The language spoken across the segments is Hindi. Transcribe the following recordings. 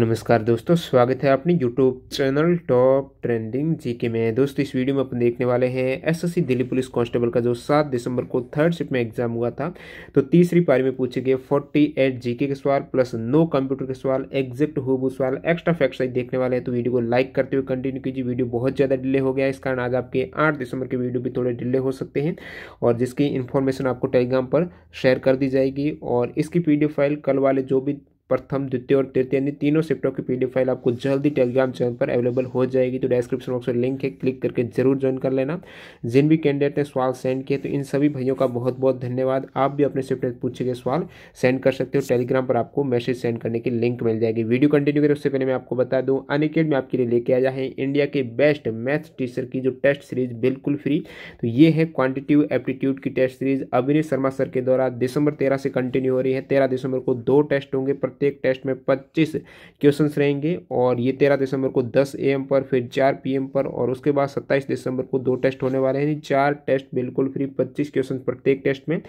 नमस्कार दोस्तों स्वागत है अपनी YouTube channel top trending GK में दोस्तों इस वीडियो में अपन देखने वाले हैं एसएससी दिल्ली पुलिस कांस्टेबल का जो 7 दिसंबर को थर्ड शिफ्ट में एग्जाम हुआ था तो तीसरी पारी में पूछे गए 48 जीके के सवाल प्लस नो कंप्यूटर के सवाल एग्जैक्ट हुबू सवाल एक्स्ट्रा फैक्ट देखने वाले हैं तो वीडियो को लाइक करते हुए कंटिन्यू कीजिए वीडियो बहुत ज़्यादा डिले हो गया इस कारण आज आपके आठ दिसंबर के वीडियो भी थोड़े डिले हो सकते हैं और जिसकी इन्फॉर्मेशन आपको टेलीग्राम पर शेयर कर दी जाएगी और इसकी पी फाइल कल वाले जो भी प्रथम द्वितीय और तृतीय यानी तीनों सेक्टरों की पीडीएफ फाइल आपको जल्दी टेलीग्राम चैनल पर अवेलेबल हो जाएगी तो डिस्क्रिप्शन बॉक्स में लिंक है क्लिक करके जरूर ज्वाइन कर लेना जिन भी कैंडिडेट ने सवाल सेंड किए तो इन सभी भाइयों का बहुत बहुत धन्यवाद आप भी अपने सेक्टर पूछे गए सवाल सेंड कर सकते हो टेलीग्राम पर आपको मैसेज सेंड करने की लिंक मिल जाएगी वीडियो कंटिन्यू करें उससे पहले मैं आपको बता दूँ अनिकेट में आपके लिए लेके आया है इंडिया के बेस्ट मैथ टीचर की जो टेस्ट सीरीज बिल्कुल फ्री तो ये है क्वान्टिटिव एप्टीट्यूड की test series Abhinay Sharma sir के द्वारा दिसंबर तेरह से कंटिन्यू हो रही है तेरह दिसंबर को दो टेस्ट होंगे प्रत्येक टेस्ट में पच्चीस क्वेश्चन रहेंगे और ये तेरह दिसंबर को दस ए पर फिर चार पी पर और उसके बाद सत्ताईस दिसंबर को दो टेस्ट होने वाले हैं चार टेस्ट बिल्कुल फ्री पच्चीस क्वेश्चन प्रत्येक टेस्ट में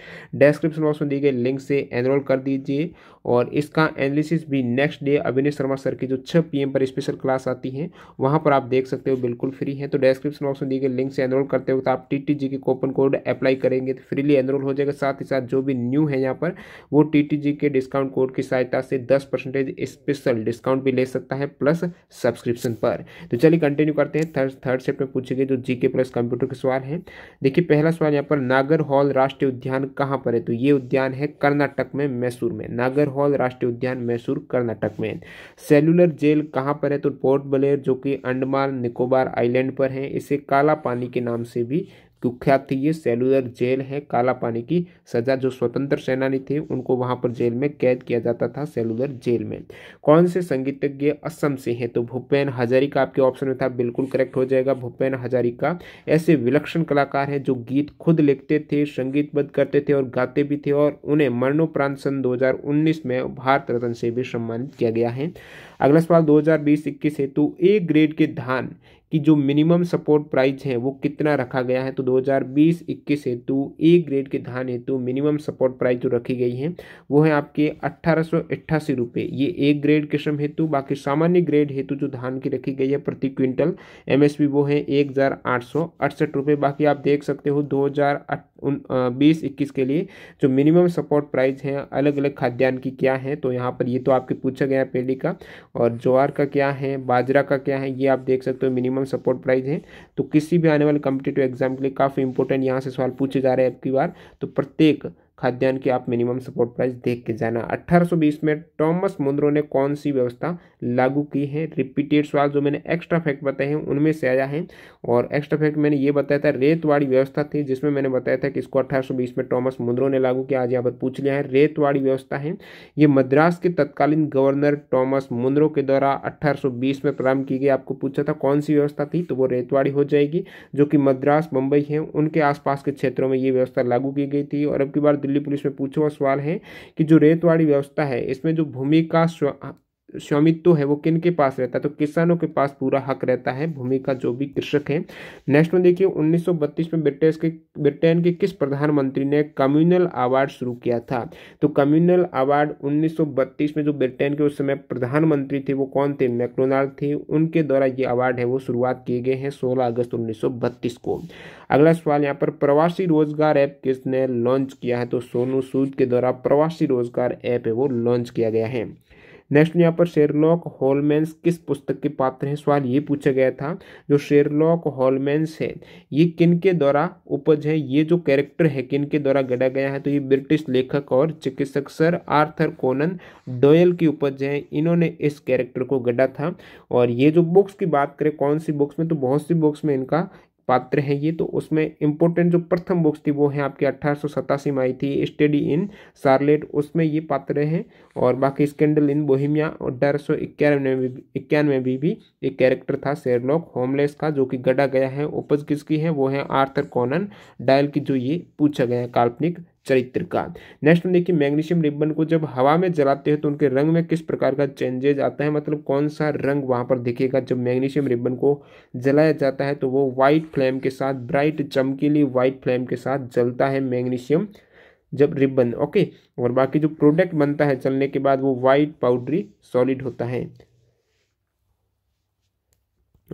डिस्क्रिप्शन बॉक्स में दी गई लिंक से एनरोल कर दीजिए और इसका एनालिसिस भी नेक्स्ट डे अभिनय शर्मा सर की जो छः पी पर स्पेशल क्लास आती है वहाँ पर आप देख सकते हो बिल्कुल फ्री है तो डिस्क्रिप्शन बॉक्स में दी गई लिंक से एनरोल करते वक्त आप टी के कोपन कोड अप्लाई करेंगे तो फ्रीली एनरोल हो जाएगा साथ ही साथ जो भी न्यू है यहाँ पर वो टी के डिस्काउंट कोड की सहायता से दस परसेंटेज स्पेशल डिस्काउंट भी ले सकता है प्लस सब्सक्रिप्शन पर तो चलिए कंटिन्यू करते हैं थर्ड थर्ड सेट में पूछे गए जो जीके प्लस कंप्यूटर के सवाल हैं देखिए पहला सवाल यहाँ पर नागर हॉल राष्ट्रीय उद्यान कहाँ पर है तो ये उद्यान है कर्नाटक में मैसूर में नागर हॉल राष्ट्रीय उद्यान मैसूर कर्नाटक में सेलुलर जेल कहाँ पर है तो पोर्ट ब्लेयर जो कि अंडमान निकोबार आइलैंड पर है इसे काला पानी के नाम से भी कुख्यात थी ये सेलुलर जेल है काला पानी की सजा जो स्वतंत्र सेनानी थे उनको वहाँ पर जेल में कैद किया जाता था सेलुलर जेल में कौन से संगीतज्ञ असम से हैं तो भूपेन हजारिका आपके ऑप्शन में था बिल्कुल करेक्ट हो जाएगा भूपेन हजारिका ऐसे विलक्षण कलाकार हैं जो गीत खुद लिखते थे संगीतबद्ध करते थे और गाते भी थे और उन्हें मरणोपरांत सन दो में भारत रत्न से भी सम्मानित किया गया है अगला सवाल इक्कीस है हेतु तो ए ग्रेड के धान कि जो मिनिमम सपोर्ट प्राइस है वो कितना रखा गया है तो 2020-21 हेतु ए e ग्रेड के धान हेतु मिनिमम सपोर्ट प्राइस जो रखी गई है वो है आपके अट्ठारह रुपए ये ए ग्रेड किस्म हेतु बाकी सामान्य ग्रेड हेतु जो धान की रखी गई है प्रति क्विंटल एमएसपी वो है एक रुपए बाकी आप देख सकते हो दो उन बीस इक्कीस के लिए जो मिनिमम सपोर्ट प्राइस है अलग अलग खाद्यान्न की क्या है तो यहाँ पर ये तो आपके पूछा गया पहले का और ज्वार का क्या है बाजरा का क्या है ये आप देख सकते हो मिनिमम सपोर्ट प्राइस है तो किसी भी आने वाले कम्पिटेटिव एग्जाम के लिए काफ़ी इंपॉर्टेंट यहाँ से सवाल पूछे जा रहे हैं अब बार तो प्रत्येक खाद्यान्न की आप मिनिमम सपोर्ट प्राइस देख के जाना 1820 में टॉमस मुंद्रो ने कौन सी व्यवस्था लागू की है रिपीटेड सवाल जो मैंने एक्स्ट्रा फैक्ट बताए हैं उनमें से आया है और एक्स्ट्रा फैक्ट मैंने ये बताया था रेतवाड़ी व्यवस्था थी जिसमें मैंने बताया था कि इसको 1820 में टॉमस मुंद्रो ने लागू किया आज यहाँ पर पूछ लिया है रेतवाड़ी व्यवस्था है ये मद्रास के तत्कालीन गवर्नर टॉमस मुंद्रो के द्वारा अट्ठारह में प्रारंभ की गई आपको पूछा था कौन सी व्यवस्था थी तो वो रेतवाड़ी हो जाएगी जो कि मद्रास मुंबई है उनके आसपास के क्षेत्रों में ये व्यवस्था लागू की गई थी और अब की बार दिल्ली पुलिस में पूछे हुआ सवाल है कि जो रेतवाड़ी व्यवस्था है इसमें जो भूमि का स्वामित्व तो है वो किन के पास रहता है तो किसानों के पास पूरा हक रहता है भूमि का जो भी कृषक है नेक्स्ट में देखिए 1932 में ब्रिटेन के ब्रिटेन के किस प्रधानमंत्री ने कम्युनल अवार्ड शुरू किया था तो कम्युनल अवार्ड 1932 में जो ब्रिटेन के उस समय प्रधानमंत्री थे वो कौन थे मैक्रोनाल्ड थे उनके द्वारा ये अवार्ड है वो शुरुआत किए गए हैं सोलह अगस्त उन्नीस को अगला सवाल यहाँ पर प्रवासी रोजगार ऐप किसने लॉन्च किया है तो सोनू सूद के द्वारा प्रवासी रोजगार ऐप है वो लॉन्च किया गया है नेक्स्ट यहाँ पर शेरलॉक हॉलमेंस किस पुस्तक के पात्र हैं सवाल ये पूछा गया था जो शेरलॉक हॉलमेंस है ये किन के द्वारा उपज है ये जो कैरेक्टर है किन के द्वारा गढ़ा गया है तो ये ब्रिटिश लेखक और चिकित्सक सर आर्थर कोनन डोयल की उपज है इन्होंने इस कैरेक्टर को गढ़ा था और ये जो बुक्स की बात करें कौन सी बुक्स में तो बहुत सी बुक्स में इनका पात्र है ये तो उसमें इम्पोर्टेंट जो प्रथम बुक्स थी वो है आपकी अट्ठारह में आई थी स्टडी इन सार्लेट उसमें ये पात्र हैं और बाकी स्कैंडल इन बोहिमिया अठारह सौ इक्यानवे इक्यानवे भी, भी एक कैरेक्टर था शेरलॉक होमलेस का जो कि गढ़ा गया है उपज किसकी है वो है आर्थर कॉनन डायल की जो ये पूछा गया है काल्पनिक चरित्र का नेक्स्ट में देखिए मैग्नीशियम रिबन को जब हवा में जलाते हैं तो उनके रंग में किस प्रकार का चेंजेज आता है मतलब कौन सा रंग वहाँ पर दिखेगा जब मैग्नीशियम रिबन को जलाया जाता है तो वो व्हाइट फ्लेम के साथ ब्राइट चमकीली व्हाइट फ्लेम के साथ जलता है मैग्नीशियम जब रिबन ओके और बाकी जो प्रोडक्ट बनता है चलने के बाद वो व्हाइट पाउडरी सॉलिड होता है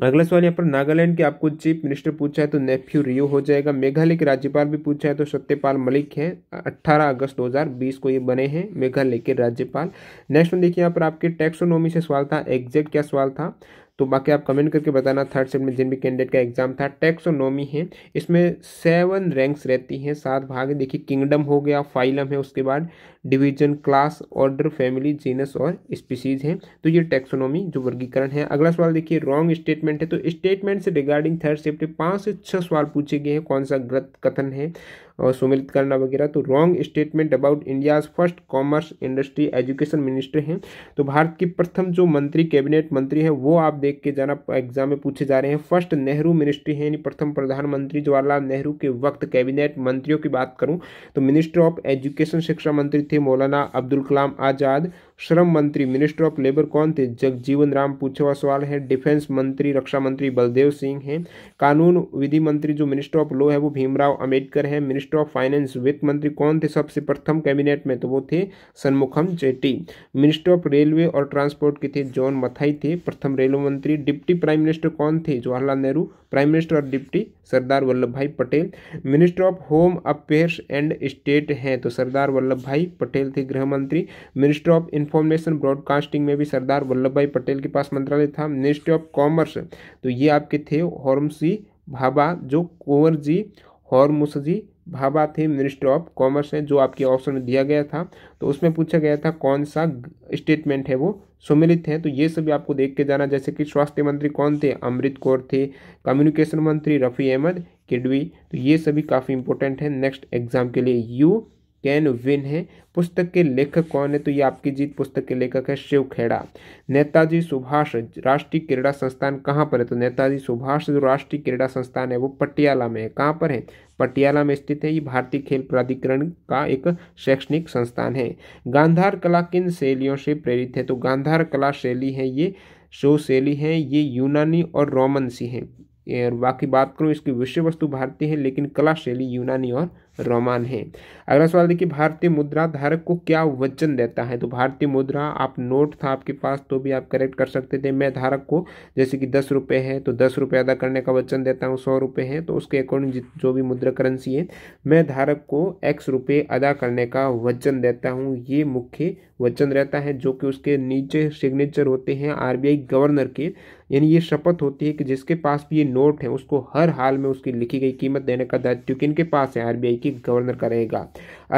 अगला सवाल यहाँ पर नागालैंड के आपको चीफ मिनिस्टर पूछा है तो नेफ्यू रियो हो जाएगा मेघालय के राज्यपाल भी पूछा है तो सत्यपाल मलिक हैं 18 अगस्त 2020 को ये बने हैं मेघालय के राज्यपाल नेक्स्ट में देखिए यहाँ पर आपके टैक्सोनोमी से सवाल था एग्जैक्ट क्या सवाल था तो बाकी आप कमेंट करके बताना थर्ड सेट में जिन भी कैंडिडेट का एग्जाम था टैक्सोनोमी है इसमें सेवन रैंक्स रहती हैं सात भाग देखिए किंगडम हो गया फाइलम है उसके बाद division class order family genus और स्पीसीज हैं तो ये टैक्सोनोमी जो वर्गीकरण है अगला सवाल देखिए रॉन्ग स्टेटमेंट है तो स्टेटमेंट से रिगार्डिंग थर्ड सेफ्ट पाँच से छः सवाल पूछे गए हैं कौन सा ग्रत कथन है और सुमिलित करना वगैरह तो wrong statement about India's first commerce industry education ministry हैं तो भारत की प्रथम जो मंत्री कैबिनेट मंत्री है वो आप देख के जाना एग्जाम में पूछे जा रहे हैं फर्स्ट नेहरू मिनिस्ट्री है यानी प्रथम प्रधानमंत्री जवाहरलाल नेहरू के वक्त कैबिनेट मंत्रियों की बात करूँ तो मिनिस्टर ऑफ एजुकेशन शिक्षा मंत्री थे मौलाना अब्दुल कलाम आज़ाद श्रम मंत्री मिनिस्टर ऑफ लेबर कौन थे जगजीवन राम पूछे हुआ सवाल है डिफेंस मंत्री रक्षा मंत्री बलदेव सिंह हैं कानून विधि मंत्री जो मिनिस्टर ऑफ लॉ है वो भीमराव अम्बेडकर है मिनिस्टर ऑफ फाइनेंस वित्त मंत्री कौन थे सबसे प्रथम कैबिनेट में तो वो थे Shanmukham Chetty minister of railway और ट्रांसपोर्ट के थे जॉन मथाई थे प्रथम रेलवे मंत्री डिप्टी प्राइम मिनिस्टर कौन थे जवाहरलाल नेहरू प्राइम मिनिस्टर और deputy Sardar Vallabhbhai Patel minister of home affairs and state हैं तो सरदार वल्लभ भाई पटेल थे गृह मंत्री मिनिस्टर ऑफ इन्फॉर्मेशन ब्रॉडकास्टिंग में भी सरदार वल्लभ भाई पटेल के पास मंत्रालय था मिनिस्ट्री ऑफ कॉमर्स तो ये आपके थे हॉर्मसी भाभा जो कुंवर जी हॉर्मुसजी भाभा थे मिनिस्ट्री ऑफ कॉमर्स हैं जो आपके ऑप्शन में दिया गया था तो उसमें पूछा गया था कौन सा स्टेटमेंट है वो सुमिलित है तो ये सभी आपको देख के जाना जैसे कि स्वास्थ्य मंत्री कौन थे अमृत कौर थे कम्युनिकेशन मंत्री रफ़ी अहमद किडवी तो ये सभी काफ़ी इंपॉर्टेंट है नेक्स्ट एग्जाम के लिए यू कैन विन है पुस्तक के लेखक कौन है तो ये आपकी जीत पुस्तक के लेखक है शिव खेड़ा नेताजी सुभाष राष्ट्रीय क्रीड़ा संस्थान कहाँ पर है तो नेताजी सुभाष जो राष्ट्रीय क्रीड़ा संस्थान है वो पटियाला में है कहाँ पर है पटियाला में स्थित है ये भारतीय खेल प्राधिकरण का एक शैक्षणिक संस्थान है गांधार कला किन शैलियों से प्रेरित है तो गांधार कला शैली है ये शो शैली है ये यूनानी और रोमन सी है और बाकी बात करूँ इसकी विषय वस्तु भारतीय है लेकिन कला शैली यूनानी और रोमान है अगला सवाल देखिए भारतीय मुद्रा धारक को क्या वचन देता है तो भारतीय मुद्रा आप नोट था आपके पास तो भी आप करेक्ट कर सकते थे मैं धारक को जैसे कि दस रुपये है तो दस रुपये अदा करने का वचन देता हूँ सौ रुपये है तो उसके अकॉर्डिंग जो भी मुद्रा करेंसी है मैं धारक को एक्स रुपये अदा करने का वचन देता हूँ ये मुख्य वचन रहता है जो कि उसके नीचे सिग्नेचर होते हैं आर गवर्नर के यानी ये शपथ होती है कि जिसके पास भी ये नोट है उसको हर हाल में उसकी लिखी गई कीमत देने का दायित्व इनके पास है आर की गवर्नर करेगा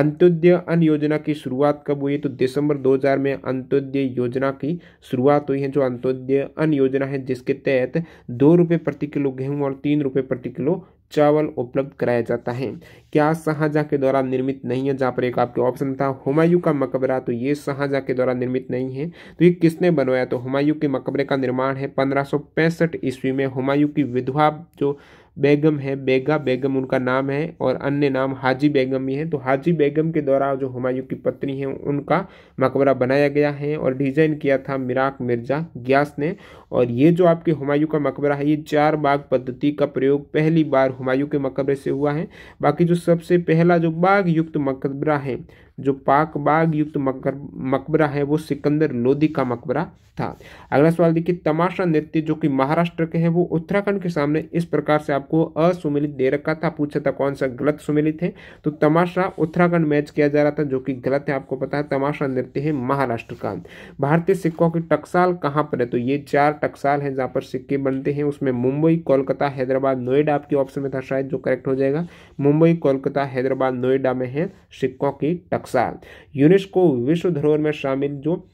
अंत्योदय अन्न योजना की शुरुआत कब हुई है तो दिसंबर 2000 में अंत्योदय योजना की शुरुआत हुई है जो अंत्योदय अन्न योजना है जिसके तहत दो रुपये प्रति किलो गेहूँ और तीन रुपये प्रति किलो चावल उपलब्ध कराया जाता है क्या शाहजहाँ के द्वारा निर्मित नहीं है जहाँ पर एक आपके ऑप्शन था हुमायूं का मकबरा तो ये शाहजहाँ के द्वारा निर्मित नहीं है तो ये किसने बनवाया तो हुमायूं के मकबरे का निर्माण है पंद्रह ईस्वी में हुमायूं की विधवा जो बेगम है बेगा बेगम उनका नाम है और अन्य नाम हाजी बेगम ही है तो हाजी बेगम के द्वारा जो हुमायूं की पत्नी है उनका मकबरा बनाया गया है और डिज़ाइन किया था मिराक मिर्जा ग्यास ने और ये जो आपके हुमायूं का मकबरा है ये चार बाग पद्धति का प्रयोग पहली बार हुमायूं के मकबरे से हुआ है बाकी जो सबसे पहला जो बाघ युक्त मकबरा है जो पाक बाग युक्त मकबरा है वो सिकंदर लोधी का मकबरा था अगला सवाल देखिए तमाशा नृत्य जो कि महाराष्ट्र के है वो उत्तराखंड के सामने इस प्रकार से आपको असुमिलित दे रखा था पूछा था कौन सा गलत सुमिलित है तो तमाशा उत्तराखंड मैच किया जा रहा था जो कि गलत है आपको पता है तमाशा नृत्य है महाराष्ट्र का भारतीय सिक्कों की टकसाल कहाँ पर है तो ये चार टकसाल हैं जहाँ पर सिक्के बनते हैं उसमें मुंबई कोलकाता हैदराबाद नोएडा आपके ऑप्शन में था शायद जो करेक्ट हो जाएगा मुंबई कोलकाता हैदराबाद नोएडा में है सिक्कों की टकसाल नक्शा यूनेस्को विश्व धरोहर में शामिल जो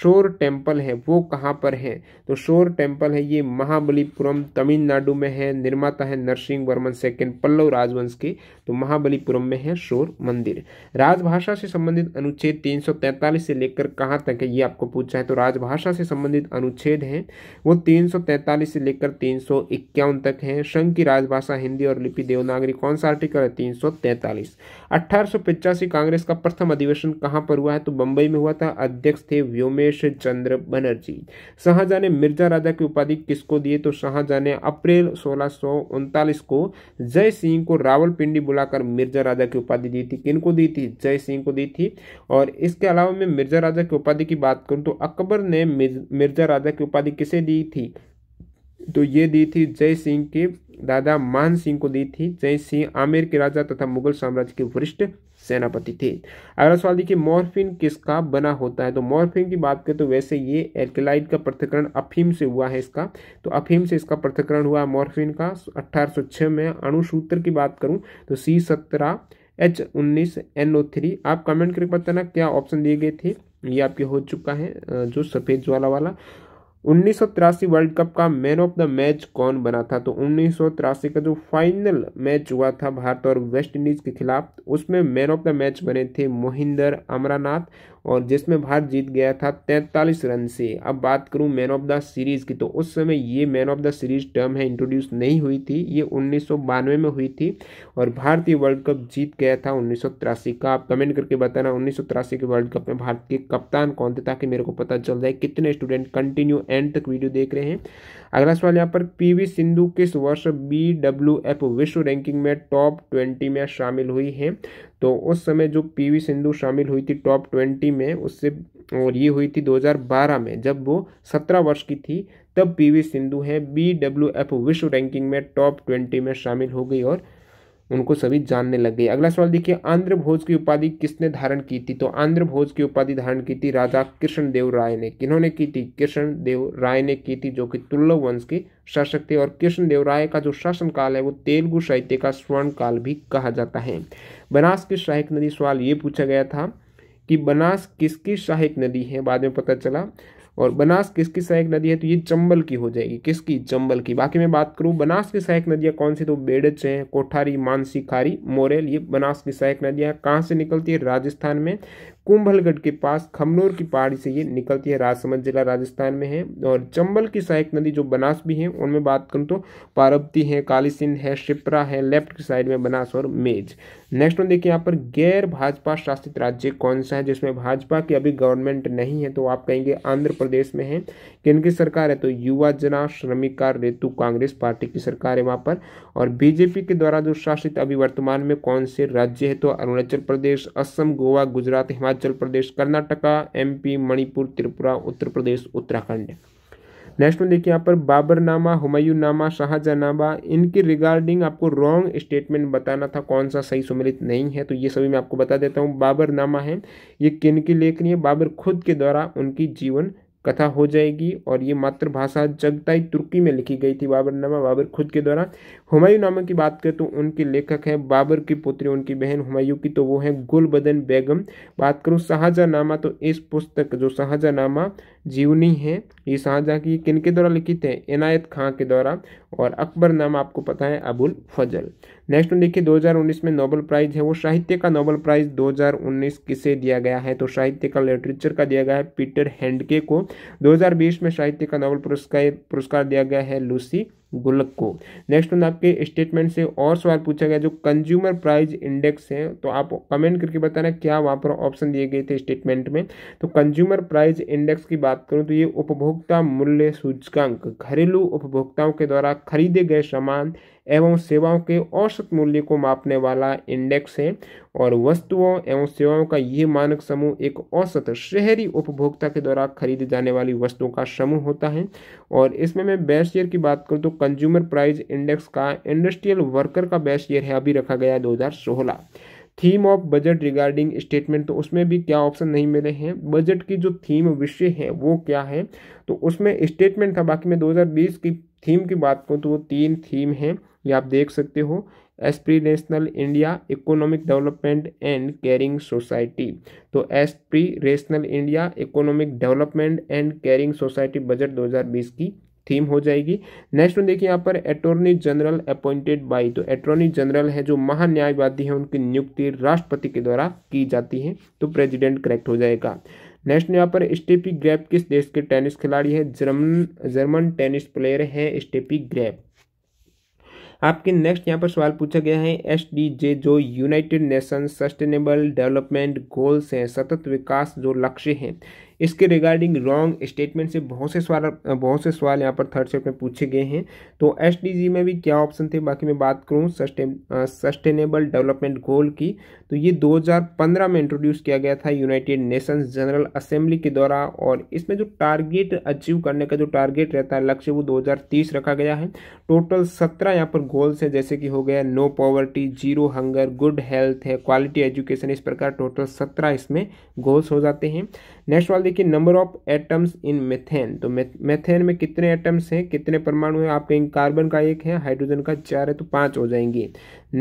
शोर टेम्पल है वो कहाँ पर है तो शोर टेम्पल है ये महाबलीपुरम तमिलनाडु में है निर्माता है नरसिंह वर्मन सेकेंड पल्लव राजवंश के तो महाबलीपुरम में है शोर मंदिर राजभाषा से संबंधित अनुच्छेद 343 से लेकर कहाँ तक है ये आपको पूछा है तो राजभाषा से संबंधित अनुच्छेद हैं वो 343 से लेकर तीन तक हैं संघ की राजभाषा हिंदी और लिपि देवनागरी कौन सा आर्टिकल है तीन सौ कांग्रेस का प्रथम अधिवेशन कहाँ पर हुआ है तो बंबई में हुआ था अध्यक्ष थे व्योमेश चंद्र बनर्जी शाहजहा ने मिर्जा राजा की उपाधि किसको दिए तो शाहजहा ने अप्रैल सोलह को जय सिंह को रावलपिंडी बुला मिलाकर मिर्जा राजा की उपाधि दी थी किन को दी थी जय सिंह को दी थी और इसके अलावा मैं मिर्जा राजा की उपाधि की बात करूँ तो अकबर ने मिर्जा राजा की उपाधि किसे दी थी तो ये दी थी जय सिंह के दादा मान सिंह को दी थी जय सिंह आमेर के राजा तथा मुगल साम्राज्य के वरिष्ठ सेनापति थे अगला सवाल देखिए मॉर्फिन किसका बना होता है तो मॉर्फिन की बात करें तो वैसे ये एल्केलाइड का पृथकरण अफीम से हुआ है इसका तो अफीम से इसका पृथकरण हुआ मॉर्फिन का 1806 में अणुसूत्र की बात करूं तो सी सत्रह एच उन्नीस एन ओ थ्री आप कमेंट करके बताना क्या ऑप्शन दिए गए थे ये आपके हो चुका है जो सफ़ेद ज्वाला वाला उन्नीस वर्ल्ड कप का मैन ऑफ द मैच कौन बना था तो उन्नीस का जो फाइनल मैच हुआ था भारत और वेस्ट इंडीज के खिलाफ उसमें मैन ऑफ द मैच बने थे मोहिंदर अमरानाथ और जिसमें भारत जीत गया था तैंतालीस रन से अब बात करूँ मैन ऑफ द सीरीज़ की तो उस समय ये man of the series term है इंट्रोड्यूस नहीं हुई थी ये उन्नीस में हुई थी और भारतीय वर्ल्ड कप जीत गया था उन्नीस का आप कमेंट करके बताना उन्नीस के वर्ल्ड कप में भारत के कप्तान कौन थे ताकि मेरे को पता चल जाए कितने स्टूडेंट कंटिन्यू एंड तक वीडियो देख रहे हैं अगला सवाल यहाँ पर पीवी सिंधु किस वर्ष बी डब्ल्यू एफ विश्व रैंकिंग में टॉप ट्वेंटी में शामिल हुई है तो उस समय जो पीवी सिंधु शामिल हुई थी टॉप ट्वेंटी में उससे और ये हुई थी 2012 में जब वो 17 वर्ष की थी तब पीवी सिंधु है बी डब्ल्यू एफ विश्व रैंकिंग में टॉप ट्वेंटी में शामिल हो गई और उनको सभी जानने लग गए अगला सवाल देखिए आंध्र भोज की उपाधि किसने धारण की थी तो आंध्र भोज की उपाधि धारण की थी राजा कृष्ण देव राय ने किन्होंने की थी कृष्ण देव राय ने की थी जो कि तुल्लभ वंश के शासक थे और कृष्ण देव राय का जो शासन काल है वो तेलुगु साहित्य का स्वर्ण काल भी कहा जाता है बनास की सहायक नदी सवाल ये पूछा गया था कि बनास किसकी सहायक नदी है बाद में पता चला और बनास किसकी सहायक नदी है तो ये चंबल की हो जाएगी किसकी चंबल की बाकी मैं बात करूँ बनास की सहायक नदियाँ कौन सी तो बेड़च हैं कोठारी मानसी खारी मोरेल ये बनास की सहायक नदियाँ कहाँ से निकलती है राजस्थान में कुंभलगढ़ के पास खमनोर की पहाड़ी से ये निकलती है राजसमंद जिला राजस्थान में है और चंबल की सहायक नदी जो बनास भी है उनमें बात करूँ तो पार्वती है काली है शिप्रा है लेफ्ट की साइड में बनास और मेज नेक्स्ट वन देखिए यहाँ पर गैर भाजपा शासित राज्य कौन सा है जिसमें भाजपा की अभी गवर्नमेंट नहीं है तो आप कहेंगे आंध्र प्रदेश में है की सरकार है तो युवा जना श्रमिकार रेतु कांग्रेस पार्टी की सरकार है वहाँ पर और बीजेपी के द्वारा जो शासित अभी वर्तमान में कौन से राज्य है तो अरुणाचल प्रदेश असम गोवा गुजरात हिमाचल हिमाचल प्रदेश कर्नाटका एमपी मणिपुर त्रिपुरा उत्तर प्रदेश उत्तराखंड नेक्स्ट में देखिए यहाँ पर बाबरनामा हुमायूंनामा शाहजहानामा इनके रिगार्डिंग आपको रॉन्ग स्टेटमेंट बताना था कौन सा सही सम्मिलित नहीं है तो ये सभी मैं आपको बता देता हूँ बाबरनामा है ये किन की लेखनी है बाबर खुद के द्वारा उनकी जीवन कथा हो जाएगी और ये मातृभाषा जगताई तुर्की में लिखी गई थी बाबरनामा बाबर खुद के द्वारा हुमायूं नामा की बात करें तो उनके लेखक हैं बाबर की पुत्री उनकी बहन हुमायूं की तो वो हैं गुलबदन बेगम बात करूँ शाहजहाँ नामा तो इस पुस्तक जो शाहजहाँ नामा जीवनी है ये शाहजहाँ की किन के द्वारा लिखित है इनायत खां के द्वारा और अकबर नामा आपको पता है अबुल फजल नेक्स्ट में देखिए 2019 में नोबल प्राइज़ है वो साहित्य का नोबल प्राइज़ 2019 किसे दिया गया है तो साहित्य का लिटरेचर का दिया गया है पीटर हैंडके को 2020 में साहित्य का नोबल पुरस्कार पुरस्कार दिया गया है लूसी गुल्लक को नेक्स्ट वन आपके स्टेटमेंट से और सवाल पूछा गया जो कंज्यूमर प्राइस इंडेक्स है तो आप कमेंट करके बताना क्या वहाँ पर ऑप्शन दिए गए थे स्टेटमेंट में तो कंज्यूमर प्राइस इंडेक्स की बात करूँ तो ये उपभोक्ता मूल्य सूचकांक घरेलू उपभोक्ताओं के द्वारा खरीदे गए सामान एवं सेवाओं के औसत मूल्य को मापने वाला इंडेक्स है और वस्तुओं एवं सेवाओं का यह मानक समूह एक औसत शहरी उपभोक्ता के द्वारा खरीदे जाने वाली वस्तुओं का समूह होता है और इसमें मैं बेस्ट ईयर की बात करूँ तो कंज्यूमर प्राइस इंडेक्स का इंडस्ट्रियल वर्कर का बेस्ट ईयर है अभी रखा गया दो हज़ार theme of budget regarding statement तो उसमें भी क्या ऑप्शन नहीं मिले हैं बजट की जो थीम विषय है वो क्या है तो उसमें स्टेटमेंट था बाकी मैं 2020 की थीम की बात करूँ तो वो तीन थीम हैं ये आप देख सकते हो rational India economic development and caring society तो rational India economic development and caring society budget 2020 की थीम हो जाएगी नेक्स्ट में देखिए यहाँ पर अटोर्नी जनरल अपॉइंटेड बाई तो अटोर्नी जनरल है जो महान्यायवादी है उनकी नियुक्ति राष्ट्रपति के द्वारा की जाती है तो प्रेजिडेंट करेक्ट हो जाएगा नेक्स्ट यहाँ पर स्टेपी ग्रैप किस देश के टेनिस खिलाड़ी है जर्मन जर्मन टेनिस प्लेयर है स्टेपी ग्रैप आपके नेक्स्ट यहाँ पर सवाल पूछा गया है एस जो United Nation sustainable development goals हैं सतत विकास जो लक्ष्य हैं इसके रिगार्डिंग रॉन्ग स्टेटमेंट से बहुत से सवाल बहुत से सवाल यहाँ पर थर्ड सेट में पूछे गए हैं तो एस में भी क्या ऑप्शन थे बाकी मैं बात करूँ सस्टेनेबल डेवलपमेंट गोल की तो ये 2015 में इंट्रोड्यूस किया गया था यूनाइटेड नेशंस जनरल असेंबली के द्वारा और इसमें जो टारगेट अचीव करने का जो टारगेट रहता है लक्ष्य वो 2030 रखा गया है टोटल 17 यहाँ पर गोल्स हैं जैसे कि हो गया no poverty zero hunger good health है क्वालिटी एजुकेशन इस प्रकार टोटल 17 इसमें गोल्स हो जाते हैं नेक्स्ट वाला देखिए number of atoms in methane तो मेथेन में कितने एटम्स हैं कितने परमाणु हैं आप कहेंगे कार्बन का एक है हाइड्रोजन का चार है तो पांच हो जाएंगे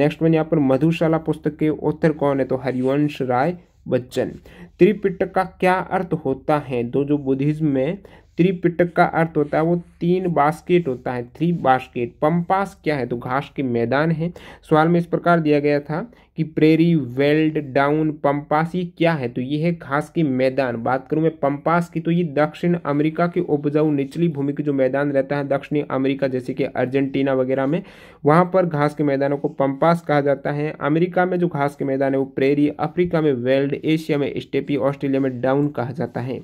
नेक्स्ट वन यहाँ पर मधुशाला पुस्तक के ऑथर कौन है तो हरिवंश राय बच्चन त्रिपिटक का क्या अर्थ होता है तो जो बुद्धिज्म में त्रिपिटक का अर्थ होता है वो तीन बास्केट होता है थ्री बास्केट पंपास क्या है तो घास के मैदान है सवाल में इस प्रकार दिया गया था कि प्रेरी वेल्ड डाउन पंपास ये क्या है तो ये है घास के मैदान बात करूं मैं पंपास की तो ये दक्षिण अमेरिका के उपजाऊ निचली भूमि के जो मैदान रहता है दक्षिणी अमेरिका जैसे कि अर्जेंटीना वगैरह में वहाँ पर घास के मैदानों को पंपास कहा जाता है अमेरिका में जो घास के मैदान है वो प्रेरी अफ्रीका में वेल्ड एशिया में स्टेपी ऑस्ट्रेलिया में डाउन कहा जाता है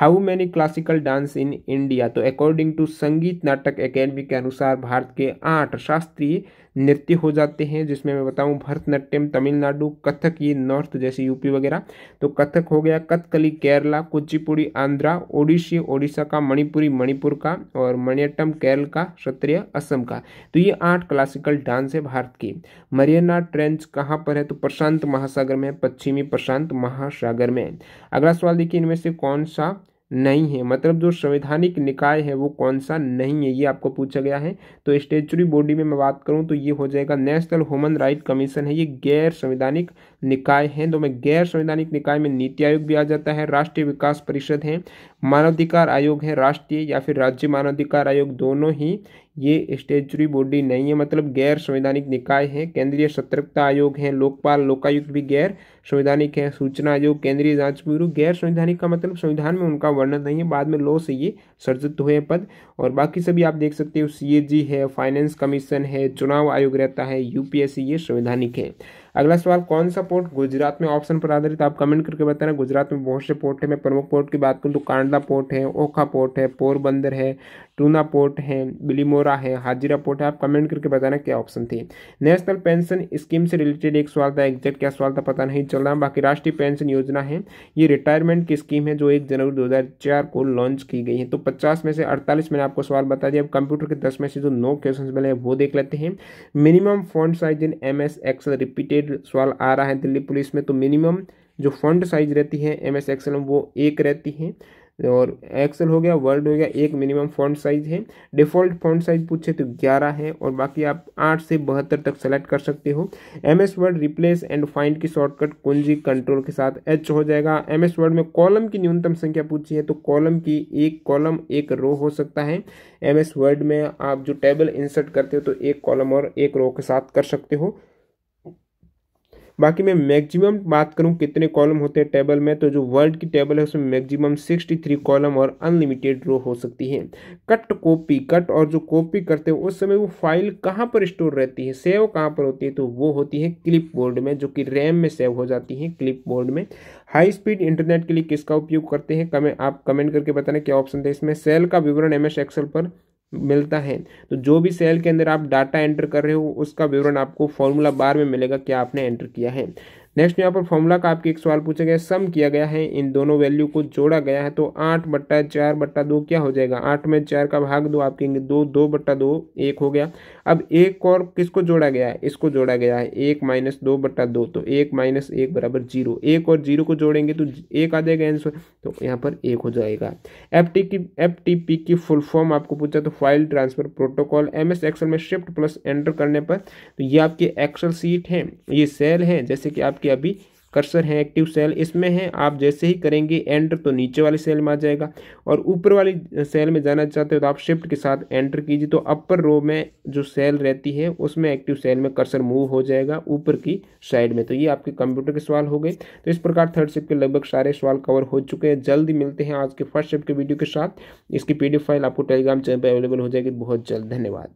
how many classical dance in India तो according to Sangeet Natak academy के अनुसार भारत के आठ शास्त्रीय नृत्य हो जाते हैं जिसमें मैं बताऊँ भरतनाट्यम तमिलनाडु कथक ये नॉर्थ जैसे यूपी वगैरह तो कथक हो गया कथकली केरला कुचिपुड़ी आंध्रा ओडिशी ओडिशा का मणिपुरी मणिपुर का और मणियटम केरल का क्षत्रिय असम का तो ये आठ क्लासिकल डांस है भारत की मरियना ट्रेंच कहाँ पर है तो प्रशांत महासागर में पश्चिमी प्रशांत महासागर में अगला सवाल देखिए इनमें से कौन सा नहीं है मतलब जो संवैधानिक निकाय है वो कौन सा नहीं है ये आपको पूछा गया है तो स्टेचुरी बॉडी में मैं बात करूँ तो ये हो जाएगा नेशनल ह्यूमन राइट कमीशन है ये गैर संवैधानिक निकाय है तो मैं गैर संवैधानिक निकाय में नीति आयोग भी आ जाता है राष्ट्रीय विकास परिषद है मानवाधिकार आयोग है राष्ट्रीय या फिर राज्य मानवाधिकार आयोग दोनों ही ये स्टेचुरी बॉडी नहीं है मतलब गैर संवैधानिक निकाय है केंद्रीय सतर्कता आयोग है लोकपाल लोकायुक्त भी गैर संवैधानिक है सूचना आयोग केंद्रीय जांच ब्यूरो गैर संवैधानिक का मतलब संविधान में उनका वर्णन नहीं है बाद में लॉ से ये सर्जित हुए पद और बाकी सभी आप देख सकते हो सी है फाइनेंस कमीशन है चुनाव आयोग रहता है यूपीएससी ये संवैधानिक है अगला सवाल कौन सा पोर्ट गुजरात में ऑप्शन पर आधारित आप कमेंट करके बताना गुजरात में बहुत से पोर्ट है मैं प्रमुख पोर्ट की बात करूँ तो कांडला पोर्ट है ओखा पोर्ट है पोरबंदर है टूना पोर्ट है बिलीमोरा है हाजिरा पोर्ट है आप कमेंट करके बताना क्या ऑप्शन थे नेशनल पेंशन स्कीम से रिलेटेड एक सवाल था एग्जैक्ट क्या सवाल था पता नहीं चल रहा बाकी राष्ट्रीय पेंशन योजना है ये रिटायरमेंट की स्कीम है जो एक जनवरी दो को लॉन्च की गई है तो पचास में से अड़तालीस मैंने आपको सवाल बता दिया अब कंप्यूटर के दस में से जो नौ क्वेश्चन मिले वो देख लेते हैं मिनिमम फोन साइज इन M S Excel repeated related सवाल आ रहा है दिल्ली पुलिस में तो मिनिमम जो फंड साइज रहती है एम एस एक्सेल वो एक रहती है और एक्सेल हो गया वर्ल्ड हो गया एक मिनिमम फंड साइज है डिफ़ॉल्ट फंड साइज पूछे तो ग्यारह है और बाकी आप आठ से बहत्तर तक सेलेक्ट कर सकते हो M S Word replace and find की शॉर्टकट कुंजी कंट्रोल के साथ एच हो जाएगा एम एस वर्ड में कॉलम की न्यूनतम संख्या पूछी है तो कॉलम की एक कॉलम एक रो हो सकता है एम एस वर्ड में आप जो टेबल इंसर्ट करते हो तो एक कॉलम और एक रो के साथ कर सकते हो बाकी मैं मैक्सिमम बात करूँ कितने कॉलम होते हैं टेबल में तो जो वर्ल्ड की टेबल है उसमें मैक्सिमम सिक्सटी थ्री कॉलम और अनलिमिटेड रो हो सकती है कट कॉपी कट और जो कॉपी करते हैं उस समय वो फाइल कहाँ पर स्टोर रहती है सेव कहाँ पर होती है तो वो होती है क्लिप बोर्ड में जो कि रैम में सेव हो जाती है क्लिप बोर्ड में हाई स्पीड इंटरनेट के लिए किसका उपयोग करते हैं कमें आप कमेंट करके बताना क्या ऑप्शन थे इसमें सेल का विवरण एम एस पर मिलता है तो जो भी सेल के अंदर आप डाटा एंटर कर रहे हो उसका विवरण आपको फॉर्मूला बार में मिलेगा क्या आपने एंटर किया है नेक्स्ट यहाँ पर फॉर्मूला का आपके एक सवाल पूछा गया सम किया गया है इन दोनों वैल्यू को जोड़ा गया है तो आठ बट्टा चार बट्टा दो क्या हो जाएगा आठ में चार का भाग दो आप कहेंगे दो दो बट्टा दो एक हो गया अब एक और किसको जोड़ा गया है इसको जोड़ा गया है एक माइनस दो बट्टा दो तो एक माइनस एक बराबर जीरो एक और जीरो को जोड़ेंगे तो एक आ जाएगा आंसर तो यहाँ पर एक हो जाएगा एफ टी की एफ टी पी की फुल फॉर्म आपको पूछा तो file transfer protocol M S Excel में शिफ्ट प्लस एंटर करने पर तो ये आपकी एक्सल सीट है ये सेल है जैसे कि आप आपके अभी कर्सर हैं एक्टिव सेल इसमें है आप जैसे ही करेंगे एंटर तो नीचे वाली सेल में आ जाएगा और ऊपर वाली सेल में जाना चाहते हो तो आप शिफ्ट के साथ एंटर कीजिए तो अपर रो में जो सेल रहती है उसमें एक्टिव सेल में कर्सर मूव हो जाएगा ऊपर की साइड में तो ये आपके कंप्यूटर के सवाल हो गए तो इस प्रकार थर्ड शिफ्ट के लगभग सारे सवाल कवर हो चुके हैं जल्दी मिलते हैं आज के फर्स्ट शिफ्ट के वीडियो के साथ इसकी पी फाइल आपको टेलीग्राम चैनल पर अवेलेबल हो जाएगी बहुत जल्द धन्यवाद